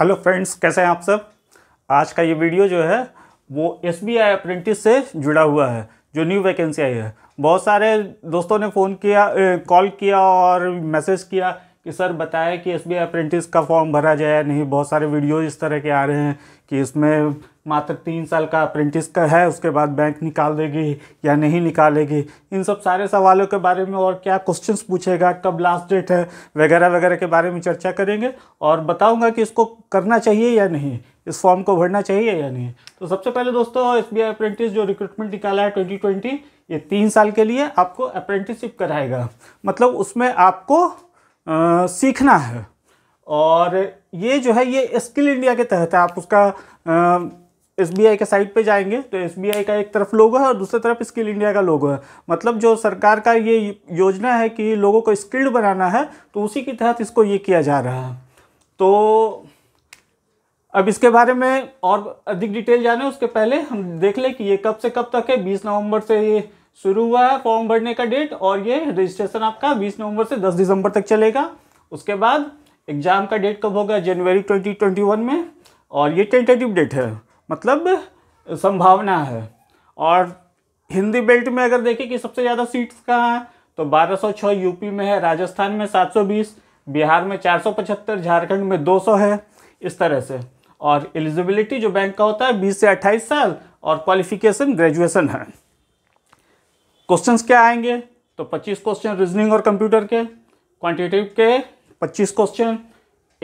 hello friends कैसे हैं आप सब आज का ये वीडियो जो है वो एस बी आई अप्रेंटिस से जुड़ा हुआ है जो न्यू वैकेंसी आई है बहुत सारे दोस्तों ने फ़ोन किया कॉल किया और मैसेज किया कि सर बताया कि एस बी अप्रेंटिस का फॉर्म भरा जाए नहीं बहुत सारे वीडियो इस तरह के आ रहे हैं कि इसमें मात्र तीन साल का अप्रेंटिस का है उसके बाद बैंक निकाल देगी या नहीं निकालेगी इन सब सारे सवालों के बारे में और क्या क्वेश्चंस पूछेगा कब लास्ट डेट है वगैरह वगैरह के बारे में चर्चा करेंगे और बताऊंगा कि इसको करना चाहिए या नहीं इस फॉर्म को भरना चाहिए या नहीं तो सबसे पहले दोस्तों एस बी अप्रेंटिस जो रिक्रूटमेंट निकाला है ट्वेंटी ये तीन साल के लिए आपको अप्रेंटिसशिप कराएगा मतलब उसमें आपको आ, सीखना है और ये जो है ये स्किल इंडिया के तहत है आप उसका एस बी आई के साइट पे जाएंगे तो एस बी आई का एक तरफ लोगो है और दूसरी तरफ स्किल इंडिया का लोगो है मतलब जो सरकार का ये योजना है कि लोगों को स्किल्ड बनाना है तो उसी के तहत इसको ये किया जा रहा है तो अब इसके बारे में और अधिक डिटेल जाने उसके पहले हम देख लें कि ये कब से कब तक है बीस नवम्बर से ये शुरू हुआ है फॉर्म भरने का डेट और ये रजिस्ट्रेशन आपका 20 नवंबर से 10 दिसंबर तक चलेगा उसके बाद एग्ज़ाम का डेट कब होगा जनवरी 2021 में और ये टेंटेटिव डेट है मतलब संभावना है और हिंदी बेल्ट में अगर देखें कि सबसे ज़्यादा सीट्स कहाँ हैं तो 1206 यूपी में है राजस्थान में 720 बिहार में 475 झारखंड में 200 है इस तरह से और एलिजिबिलिटी जो बैंक का होता है 20 से 28 साल और क्वालिफिकेशन ग्रेजुएशन है क्वेश्चंस क्या आएंगे तो 25 क्वेश्चन रीजनिंग और कंप्यूटर के क्वांटिटेटिव के 25 क्वेश्चन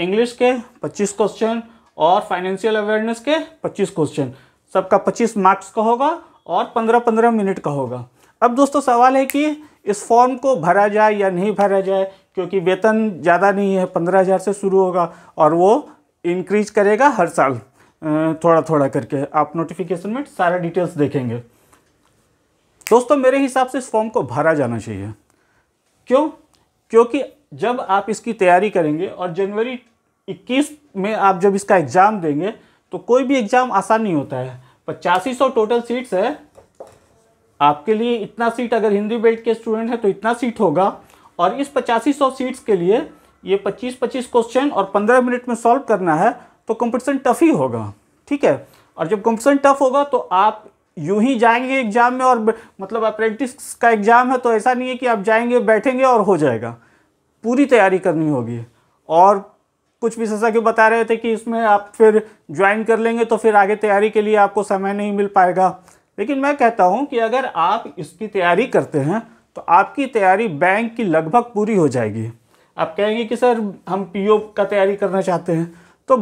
इंग्लिश के 25 क्वेश्चन और फाइनेंशियल अवेयरनेस के 25 क्वेश्चन सबका 25 मार्क्स का होगा और 15-15 मिनट का होगा अब दोस्तों सवाल है कि इस फॉर्म को भरा जाए या नहीं भरा जाए क्योंकि वेतन ज़्यादा नहीं है पंद्रह हज़ार से शुरू होगा और वो इंक्रीज करेगा हर साल थोड़ा थोड़ा करके आप नोटिफिकेशन में सारा डिटेल्स देखेंगे दोस्तों मेरे हिसाब से इस फॉर्म को भरा जाना चाहिए क्यों क्योंकि जब आप इसकी तैयारी करेंगे और जनवरी 21 में आप जब इसका एग्ज़ाम देंगे तो कोई भी एग्ज़ाम आसान नहीं होता है पचासी सौ टोटल सीट्स है आपके लिए इतना सीट अगर हिंदी बेल्ट के स्टूडेंट हैं तो इतना सीट होगा और इस पचासी सौ सीट्स के लिए ये पच्चीस पच्चीस क्वेश्चन और पंद्रह मिनट में सॉल्व करना है तो कंपटीशन टफ ही होगा ठीक है और जब कंपटीशन टफ होगा तो आप यूं ही जाएंगे एग्जाम में और मतलब अप्रेंटिस का एग्जाम है तो ऐसा नहीं है कि आप जाएंगे बैठेंगे और हो जाएगा पूरी तैयारी करनी होगी और कुछ विशेषज्ञ बता रहे थे कि इसमें आप फिर ज्वाइन कर लेंगे तो फिर आगे तैयारी के लिए आपको समय नहीं मिल पाएगा लेकिन मैं कहता हूँ कि अगर आप इसकी तैयारी करते हैं तो आपकी तैयारी बैंक की लगभग पूरी हो जाएगी आप कहेंगे कि सर हम पीओ का तैयारी करना चाहते हैं तो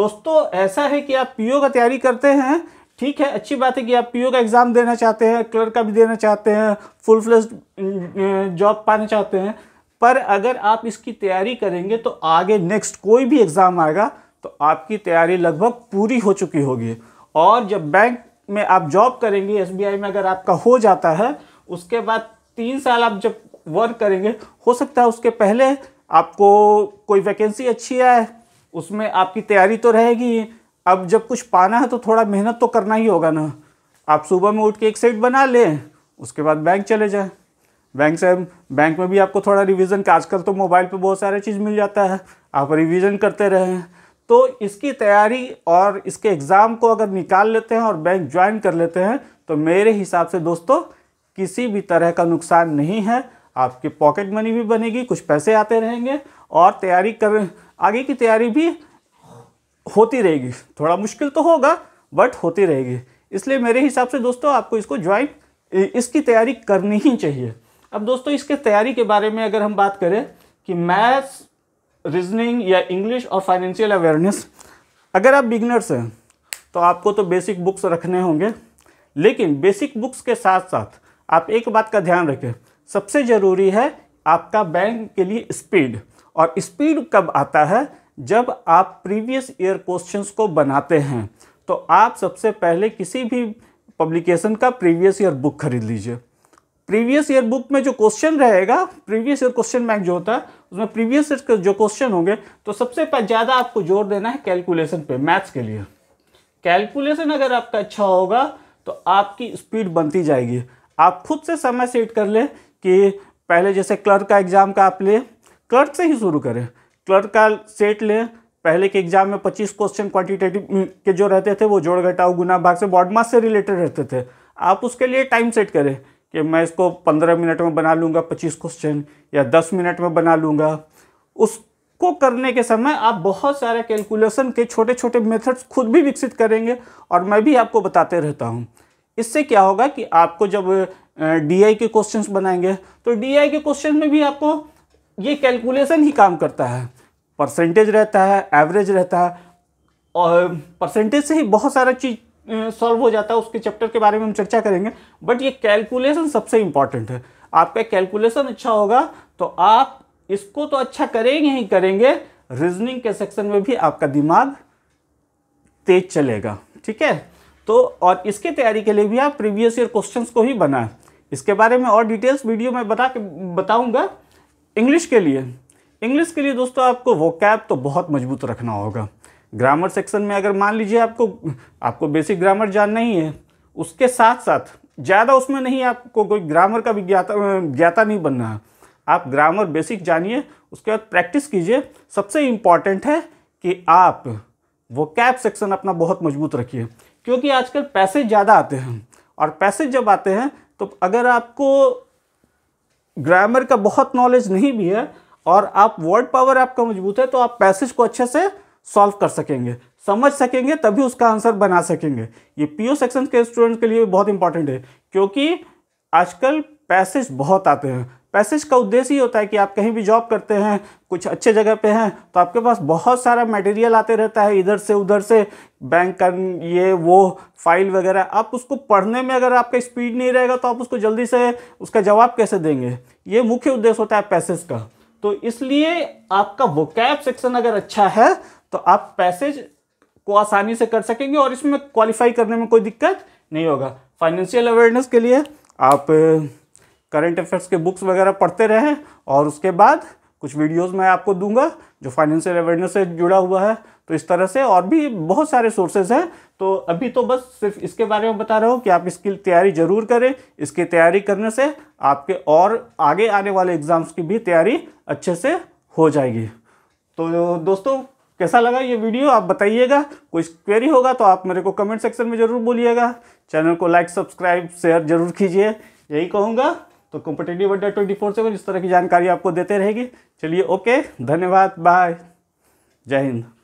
दोस्तों ऐसा है कि आप पीओ का तैयारी करते हैं ठीक है अच्छी बात है कि आप पीओ का एग्ज़ाम देना चाहते हैं क्लर्क का भी देना चाहते हैं फुल फ्लेज जॉब पाना चाहते हैं पर अगर आप इसकी तैयारी करेंगे तो आगे नेक्स्ट कोई भी एग्ज़ाम आएगा तो आपकी तैयारी लगभग पूरी हो चुकी होगी और जब बैंक में आप जॉब करेंगे एस में अगर आपका हो जाता है उसके बाद तीन साल आप जब वर्क करेंगे हो सकता है उसके पहले आपको कोई वैकेंसी अच्छी आए उसमें आपकी तैयारी तो रहेगी अब जब कुछ पाना है तो थोड़ा मेहनत तो करना ही होगा ना आप सुबह में उठ के एक सेट बना लें उसके बाद बैंक चले जाए बैंक से बैंक में भी आपको थोड़ा रिवीजन का आजकल तो मोबाइल पे बहुत सारे चीज़ मिल जाता है आप रिवीजन करते रहें तो इसकी तैयारी और इसके एग्ज़ाम को अगर निकाल लेते हैं और बैंक ज्वाइन कर लेते हैं तो मेरे हिसाब से दोस्तों किसी भी तरह का नुकसान नहीं है आपकी पॉकेट मनी भी बनेगी कुछ पैसे आते रहेंगे और तैयारी कर आगे की तैयारी भी होती रहेगी थोड़ा मुश्किल तो होगा बट होती रहेगी इसलिए मेरे हिसाब से दोस्तों आपको इसको ज्वाइन इसकी तैयारी करनी ही चाहिए अब दोस्तों इसके तैयारी के बारे में अगर हम बात करें कि मैथ्स रीजनिंग या इंग्लिश और फाइनेंशियल अवेयरनेस अगर आप बिगनर्स हैं तो आपको तो बेसिक बुक्स रखने होंगे लेकिन बेसिक बुक्स के साथ साथ आप एक बात का ध्यान रखें सबसे ज़रूरी है आपका बैंक के लिए स्पीड और स्पीड कब आता है जब आप प्रीवियस ईयर क्वेश्चंस को बनाते हैं तो आप सबसे पहले किसी भी पब्लिकेशन का प्रीवियस ईयर बुक खरीद लीजिए प्रीवियस ईयर बुक में जो क्वेश्चन रहेगा प्रीवियस ईयर क्वेश्चन बैंक जो होता है उसमें प्रीवियस ईयर के जो क्वेश्चन होंगे तो सबसे ज़्यादा आपको जोर देना है कैलकुलेशन पे मैथ्स के लिए कैलकुलेशन अगर आपका अच्छा होगा तो आपकी स्पीड बनती जाएगी आप खुद से समय सेट कर लें कि पहले जैसे क्लर्क का एग्ज़ाम का आप लें क्लर्क से ही शुरू करें क्लर्क का सेट लें पहले के एग्जाम में 25 क्वेश्चन क्वांटिटेटिव हम्म, के जो रहते थे वो जोड़ घटाओ गुना भाग से मास से रिलेटेड रहते थे आप उसके लिए टाइम सेट करें कि मैं इसको 15 मिनट में बना लूँगा 25 क्वेश्चन या 10 मिनट में बना लूँगा उसको करने के समय आप बहुत सारे कैलकुलेशन के छोटे छोटे मेथड्स खुद भी विकसित करेंगे और मैं भी आपको बताते रहता हूँ इससे क्या होगा कि आपको जब डी के क्वेश्चन बनाएंगे तो डी के क्वेश्चन में भी आपको ये कैलकुलेशन ही काम करता है परसेंटेज रहता है एवरेज रहता है और परसेंटेज से ही बहुत सारा चीज़ सॉल्व हो जाता है उसके चैप्टर के बारे में हम चर्चा करेंगे बट ये कैलकुलेशन सबसे इम्पॉर्टेंट है आपका कैलकुलेशन अच्छा होगा तो आप इसको तो अच्छा करेंगे ही करेंगे रीजनिंग के सेक्शन में भी आपका दिमाग तेज चलेगा ठीक है तो और इसके तैयारी के लिए भी आप प्रीवियस ईयर क्वेश्चंस को ही बनाएं इसके बारे में और डिटेल्स वीडियो में बता के बताऊँगा इंग्लिश के लिए इंग्लिश के लिए दोस्तों आपको वोकैब तो बहुत मजबूत रखना होगा ग्रामर सेक्शन में अगर मान लीजिए आपको आपको बेसिक ग्रामर जानना ही है उसके साथ साथ ज़्यादा उसमें नहीं आपको कोई ग्रामर का भी ज्ञाता ज्ञाता नहीं बनना है आप ग्रामर बेसिक जानिए उसके बाद प्रैक्टिस कीजिए सबसे इम्पॉर्टेंट है कि आप वो कैप सेक्शन अपना बहुत मजबूत रखिए क्योंकि आजकल पैसे ज़्यादा आते हैं और पैसे जब आते हैं तो अगर आपको ग्रामर का बहुत नॉलेज नहीं भी है और आप वर्ड पावर आपका मजबूत है तो आप पैसेज को अच्छे से सॉल्व कर सकेंगे समझ सकेंगे तभी उसका आंसर बना सकेंगे ये पीओ सेक्शन के स्टूडेंट के लिए बहुत इंपॉर्टेंट है क्योंकि आजकल पैसेज बहुत आते हैं पैसेज का उद्देश्य ही होता है कि आप कहीं भी जॉब करते हैं कुछ अच्छे जगह पे हैं तो आपके पास बहुत सारा मटेरियल आते रहता है इधर से उधर से बैंक का ये वो फाइल वगैरह आप उसको पढ़ने में अगर आपका स्पीड नहीं रहेगा तो आप उसको जल्दी से उसका जवाब कैसे देंगे ये मुख्य उद्देश्य होता है पैसेज का तो इसलिए आपका वोकैब सेक्शन अगर अच्छा है तो आप पैसेज को आसानी से कर सकेंगे और इसमें क्वालिफाई करने में कोई दिक्कत नहीं होगा फाइनेंशियल अवेयरनेस के लिए आप करंट अफेयर्स के बुक्स वगैरह पढ़ते रहें और उसके बाद कुछ वीडियोस मैं आपको दूंगा जो फाइनेंशियल अवेयरनेस से जुड़ा हुआ है तो इस तरह से और भी बहुत सारे सोर्सेज हैं तो अभी तो बस सिर्फ इसके बारे में बता रहा हूँ कि आप इसकी तैयारी जरूर करें इसकी तैयारी करने से आपके और आगे आने वाले एग्ज़ाम्स की भी तैयारी अच्छे से हो जाएगी तो दोस्तों कैसा लगा ये वीडियो आप बताइएगा कोई क्वेरी होगा तो आप मेरे को कमेंट सेक्शन में ज़रूर बोलिएगा चैनल को लाइक सब्सक्राइब शेयर जरूर कीजिए यही कहूँगा तो कॉम्पिटेटिव अड्डा ट्वेंटी फोर सेवन इस तरह की जानकारी आपको देते रहेगी चलिए ओके धन्यवाद बाय जय हिंद